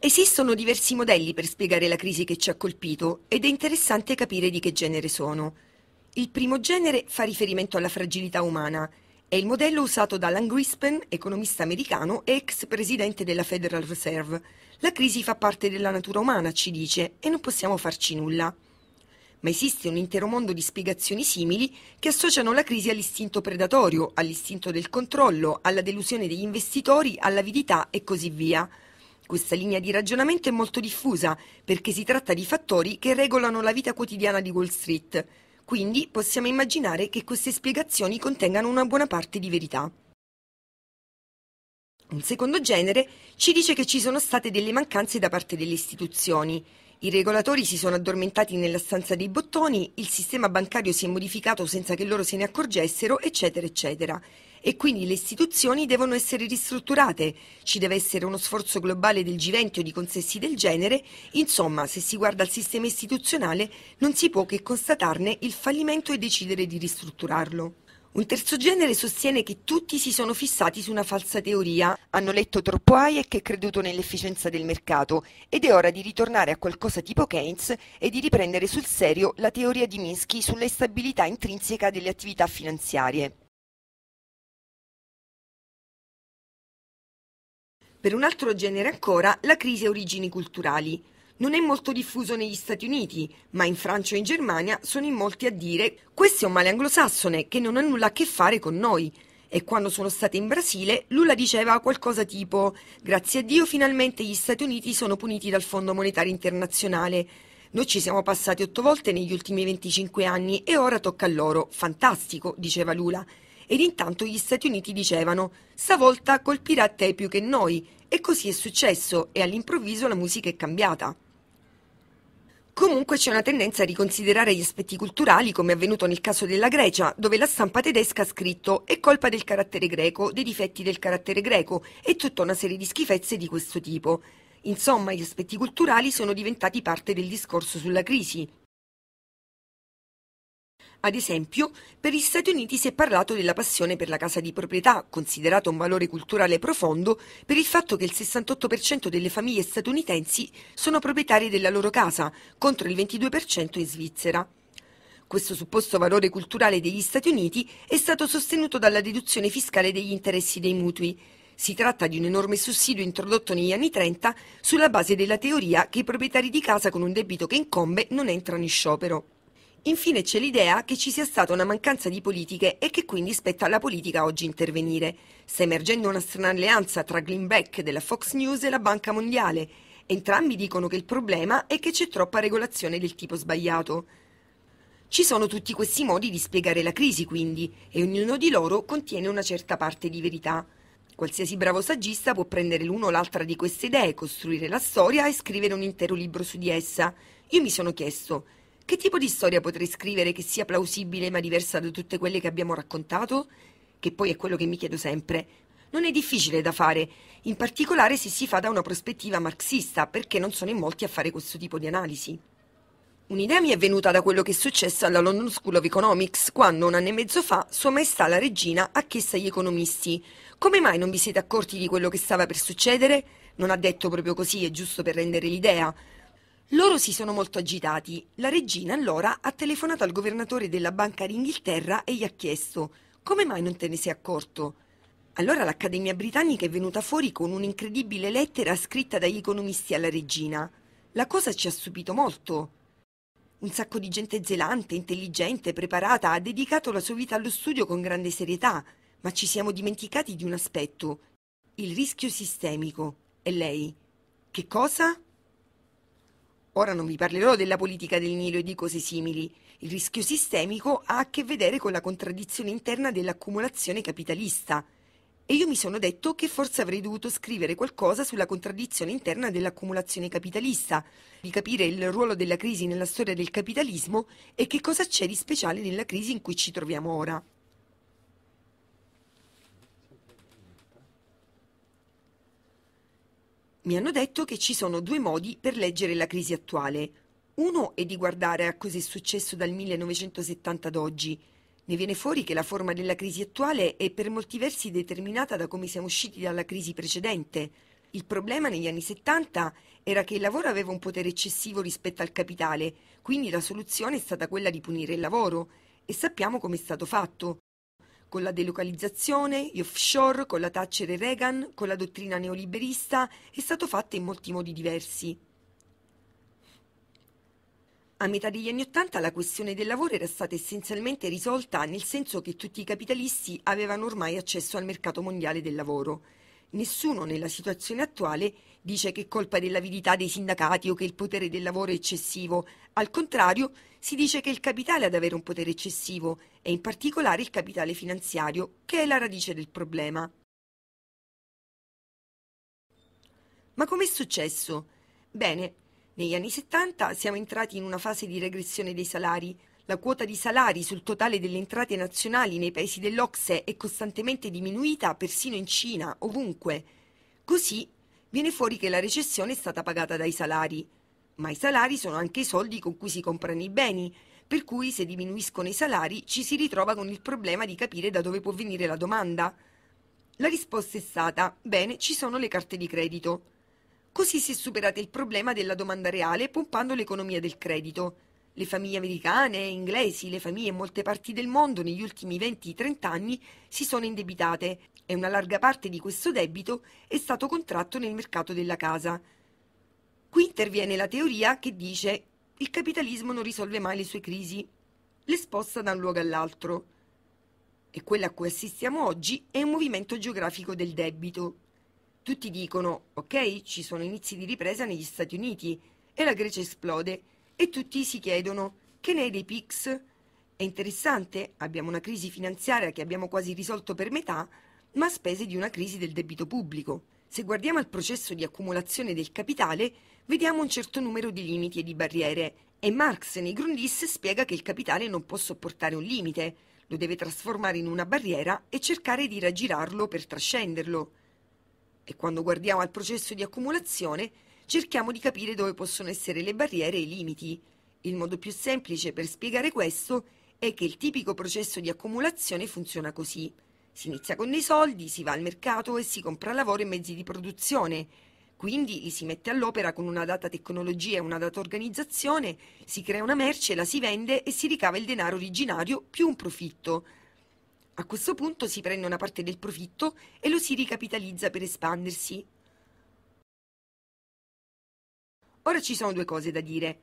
Esistono diversi modelli per spiegare la crisi che ci ha colpito ed è interessante capire di che genere sono. Il primo genere fa riferimento alla fragilità umana. È il modello usato da Alan Grispen, economista americano e ex presidente della Federal Reserve. La crisi fa parte della natura umana, ci dice, e non possiamo farci nulla. Ma esiste un intero mondo di spiegazioni simili che associano la crisi all'istinto predatorio, all'istinto del controllo, alla delusione degli investitori, all'avidità e così via. Questa linea di ragionamento è molto diffusa perché si tratta di fattori che regolano la vita quotidiana di Wall Street. Quindi possiamo immaginare che queste spiegazioni contengano una buona parte di verità. Un secondo genere ci dice che ci sono state delle mancanze da parte delle istituzioni. I regolatori si sono addormentati nella stanza dei bottoni, il sistema bancario si è modificato senza che loro se ne accorgessero, eccetera, eccetera. E quindi le istituzioni devono essere ristrutturate, ci deve essere uno sforzo globale del G20 o di consessi del genere, insomma, se si guarda al sistema istituzionale non si può che constatarne il fallimento e decidere di ristrutturarlo. Un terzo genere sostiene che tutti si sono fissati su una falsa teoria, hanno letto troppo Hayek e creduto nell'efficienza del mercato ed è ora di ritornare a qualcosa tipo Keynes e di riprendere sul serio la teoria di Minsky sulla instabilità intrinseca delle attività finanziarie. Per un altro genere ancora, la crisi ha origini culturali non è molto diffuso negli Stati Uniti, ma in Francia e in Germania sono in molti a dire questo è un male anglosassone che non ha nulla a che fare con noi. E quando sono state in Brasile, Lula diceva qualcosa tipo grazie a Dio finalmente gli Stati Uniti sono puniti dal Fondo Monetario Internazionale. Noi ci siamo passati otto volte negli ultimi 25 anni e ora tocca a loro. Fantastico, diceva Lula. Ed intanto gli Stati Uniti dicevano stavolta colpirà te più che noi. E così è successo e all'improvviso la musica è cambiata. Comunque c'è una tendenza a riconsiderare gli aspetti culturali come è avvenuto nel caso della Grecia, dove la stampa tedesca ha scritto è colpa del carattere greco, dei difetti del carattere greco e tutta una serie di schifezze di questo tipo. Insomma, gli aspetti culturali sono diventati parte del discorso sulla crisi. Ad esempio, per gli Stati Uniti si è parlato della passione per la casa di proprietà, considerata un valore culturale profondo per il fatto che il 68% delle famiglie statunitensi sono proprietarie della loro casa, contro il 22% in Svizzera. Questo supposto valore culturale degli Stati Uniti è stato sostenuto dalla deduzione fiscale degli interessi dei mutui. Si tratta di un enorme sussidio introdotto negli anni 30 sulla base della teoria che i proprietari di casa con un debito che incombe non entrano in sciopero. Infine c'è l'idea che ci sia stata una mancanza di politiche e che quindi spetta alla politica oggi intervenire. Sta emergendo una strana alleanza tra Greenback della Fox News e la Banca Mondiale. Entrambi dicono che il problema è che c'è troppa regolazione del tipo sbagliato. Ci sono tutti questi modi di spiegare la crisi, quindi, e ognuno di loro contiene una certa parte di verità. Qualsiasi bravo saggista può prendere l'uno o l'altra di queste idee, costruire la storia e scrivere un intero libro su di essa. Io mi sono chiesto, che tipo di storia potrei scrivere che sia plausibile ma diversa da tutte quelle che abbiamo raccontato? Che poi è quello che mi chiedo sempre. Non è difficile da fare, in particolare se si fa da una prospettiva marxista, perché non sono in molti a fare questo tipo di analisi. Un'idea mi è venuta da quello che è successo alla London School of Economics, quando un anno e mezzo fa Sua Maestà la Regina ha chiesto agli economisti come mai non vi siete accorti di quello che stava per succedere? Non ha detto proprio così, è giusto per rendere l'idea, loro si sono molto agitati. La regina allora ha telefonato al governatore della Banca d'Inghilterra e gli ha chiesto come mai non te ne sei accorto? Allora l'Accademia Britannica è venuta fuori con un'incredibile lettera scritta dagli economisti alla regina. La cosa ci ha stupito molto. Un sacco di gente zelante, intelligente, preparata, ha dedicato la sua vita allo studio con grande serietà, ma ci siamo dimenticati di un aspetto, il rischio sistemico. E lei? Che cosa? Ora non vi parlerò della politica del Nilo e di cose simili. Il rischio sistemico ha a che vedere con la contraddizione interna dell'accumulazione capitalista. E io mi sono detto che forse avrei dovuto scrivere qualcosa sulla contraddizione interna dell'accumulazione capitalista, di capire il ruolo della crisi nella storia del capitalismo e che cosa c'è di speciale nella crisi in cui ci troviamo ora. Mi hanno detto che ci sono due modi per leggere la crisi attuale. Uno è di guardare a cosa è successo dal 1970 ad oggi. Ne viene fuori che la forma della crisi attuale è per molti versi determinata da come siamo usciti dalla crisi precedente. Il problema negli anni 70 era che il lavoro aveva un potere eccessivo rispetto al capitale, quindi la soluzione è stata quella di punire il lavoro e sappiamo come è stato fatto con la delocalizzazione, gli offshore, con la Thatcher e Reagan, con la dottrina neoliberista, è stato fatto in molti modi diversi. A metà degli anni Ottanta la questione del lavoro era stata essenzialmente risolta nel senso che tutti i capitalisti avevano ormai accesso al mercato mondiale del lavoro. Nessuno nella situazione attuale dice che è colpa dell'avidità dei sindacati o che il potere del lavoro è eccessivo. Al contrario, si dice che è il capitale ad avere un potere eccessivo e in particolare il capitale finanziario, che è la radice del problema. Ma com'è successo? Bene, negli anni 70 siamo entrati in una fase di regressione dei salari. La quota di salari sul totale delle entrate nazionali nei paesi dell'Ocse è costantemente diminuita, persino in Cina, ovunque. Così viene fuori che la recessione è stata pagata dai salari, ma i salari sono anche i soldi con cui si comprano i beni, per cui se diminuiscono i salari ci si ritrova con il problema di capire da dove può venire la domanda. La risposta è stata, bene, ci sono le carte di credito. Così si è superato il problema della domanda reale pompando l'economia del credito. Le famiglie americane, inglesi, le famiglie in molte parti del mondo negli ultimi 20-30 anni si sono indebitate e una larga parte di questo debito è stato contratto nel mercato della casa. Qui interviene la teoria che dice il capitalismo non risolve mai le sue crisi, le sposta da un luogo all'altro. E quella a cui assistiamo oggi è un movimento geografico del debito. Tutti dicono, ok, ci sono inizi di ripresa negli Stati Uniti e la Grecia esplode, e tutti si chiedono, che ne è dei PIX? È interessante, abbiamo una crisi finanziaria che abbiamo quasi risolto per metà, ma a spese di una crisi del debito pubblico. Se guardiamo al processo di accumulazione del capitale, vediamo un certo numero di limiti e di barriere, e Marx nei Grundis spiega che il capitale non può sopportare un limite, lo deve trasformare in una barriera e cercare di raggirarlo per trascenderlo. E quando guardiamo al processo di accumulazione, cerchiamo di capire dove possono essere le barriere e i limiti. Il modo più semplice per spiegare questo è che il tipico processo di accumulazione funziona così. Si inizia con dei soldi, si va al mercato e si compra lavoro e mezzi di produzione. Quindi li si mette all'opera con una data tecnologia e una data organizzazione, si crea una merce, la si vende e si ricava il denaro originario più un profitto. A questo punto si prende una parte del profitto e lo si ricapitalizza per espandersi Ora ci sono due cose da dire.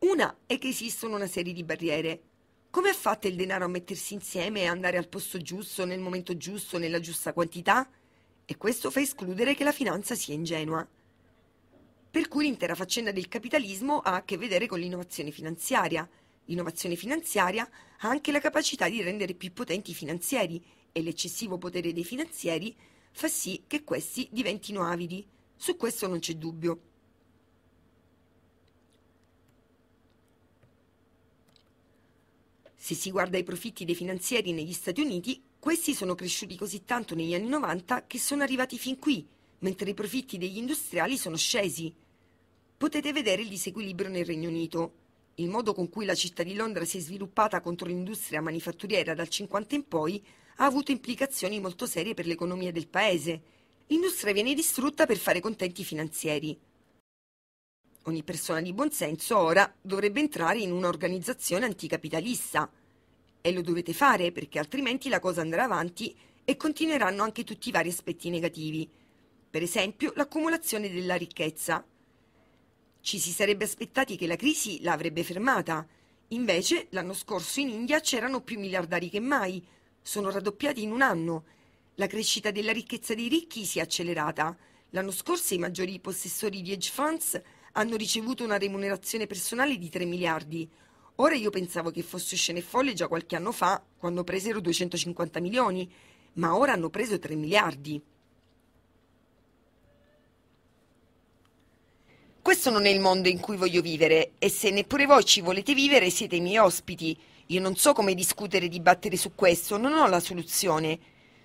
Una è che esistono una serie di barriere. Come ha fatto il denaro a mettersi insieme e andare al posto giusto, nel momento giusto, nella giusta quantità? E questo fa escludere che la finanza sia ingenua. Per cui l'intera faccenda del capitalismo ha a che vedere con l'innovazione finanziaria. L'innovazione finanziaria ha anche la capacità di rendere più potenti i finanzieri e l'eccessivo potere dei finanzieri fa sì che questi diventino avidi. Su questo non c'è dubbio. Se si guarda i profitti dei finanzieri negli Stati Uniti, questi sono cresciuti così tanto negli anni 90 che sono arrivati fin qui, mentre i profitti degli industriali sono scesi. Potete vedere il disequilibrio nel Regno Unito. Il modo con cui la città di Londra si è sviluppata contro l'industria manifatturiera dal 50 in poi ha avuto implicazioni molto serie per l'economia del paese. L'industria viene distrutta per fare contenti i finanzieri. Ogni persona di buonsenso ora dovrebbe entrare in un'organizzazione anticapitalista. E lo dovete fare perché altrimenti la cosa andrà avanti e continueranno anche tutti i vari aspetti negativi. Per esempio l'accumulazione della ricchezza. Ci si sarebbe aspettati che la crisi l'avrebbe fermata. Invece l'anno scorso in India c'erano più miliardari che mai. Sono raddoppiati in un anno. La crescita della ricchezza dei ricchi si è accelerata. L'anno scorso i maggiori possessori di hedge funds hanno ricevuto una remunerazione personale di 3 miliardi. Ora io pensavo che fosse scene folle già qualche anno fa, quando presero 250 milioni, ma ora hanno preso 3 miliardi. Questo non è il mondo in cui voglio vivere e se neppure voi ci volete vivere siete i miei ospiti. Io non so come discutere e dibattere su questo, non ho la soluzione.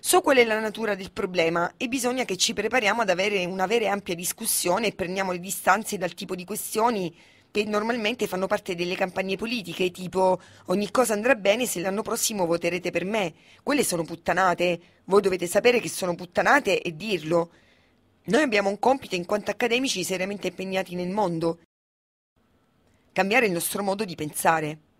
So qual è la natura del problema e bisogna che ci prepariamo ad avere una vera e ampia discussione e prendiamo le distanze dal tipo di questioni che normalmente fanno parte delle campagne politiche, tipo ogni cosa andrà bene se l'anno prossimo voterete per me. Quelle sono puttanate, voi dovete sapere che sono puttanate e dirlo. Noi abbiamo un compito in quanto accademici seriamente impegnati nel mondo. Cambiare il nostro modo di pensare.